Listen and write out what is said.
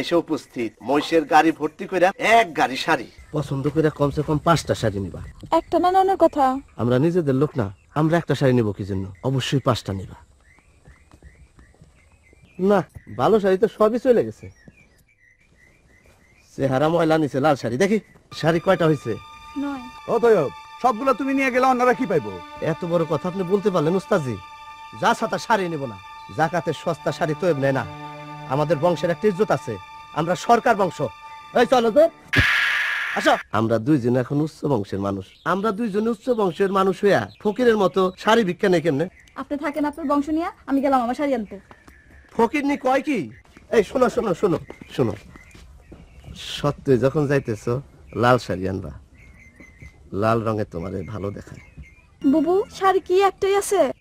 এসে উপস্থিত মহিষের গাড়ি ভর্তি করে এক গাড়ি পছন্দ করে কমসে কম পাঁচটা শাড়ি নিবা একটা না অন্য কথা আমরা নিজেদের লোক না আমরা একটা শাড়ি নিব কি জন্য অবশ্যই পাঁচটা নিবা না ভালো শাড়ি তো সবই চলে গেছে চেহারা ময়লা নিছে লাল শাড়ি দেখি শাড়ি কয়টা হয়েছে অতএব সবগুলো তুমি নিয়ে গেলে অন্যরা কি পাইবো এত বড় কথা আপনি বলতে পারলেন উস্তাজি যা সাতা শাড়ি নেব না জাকাতে সস্তা শাড়ি তো নেয় না আমাদের বংশের একটা ইজ্জত আছে আমরা সরকার বংশ এই চলো তো আসো আমরা দুইজন এখন উচ্চ বংশের মানুষ আমরা দুইজন উচ্চ বংশের মানুষ হইয়া ফকিরের মতো শাড়ি ভিক্ষা নেই কেমনে আপনি থাকেন আপনার বংশ নিয়ে আমি গেলাম আমার শাড়ি আনতে ফকির নি কয় কি এই শোনো শোনো শোনো শোনো সত্যি যখন যাইতেছ লাল শাড়ি আনবা লাল রঙে তোমারে ভালো দেখায় বুবু শাড়ি কি একটাই আছে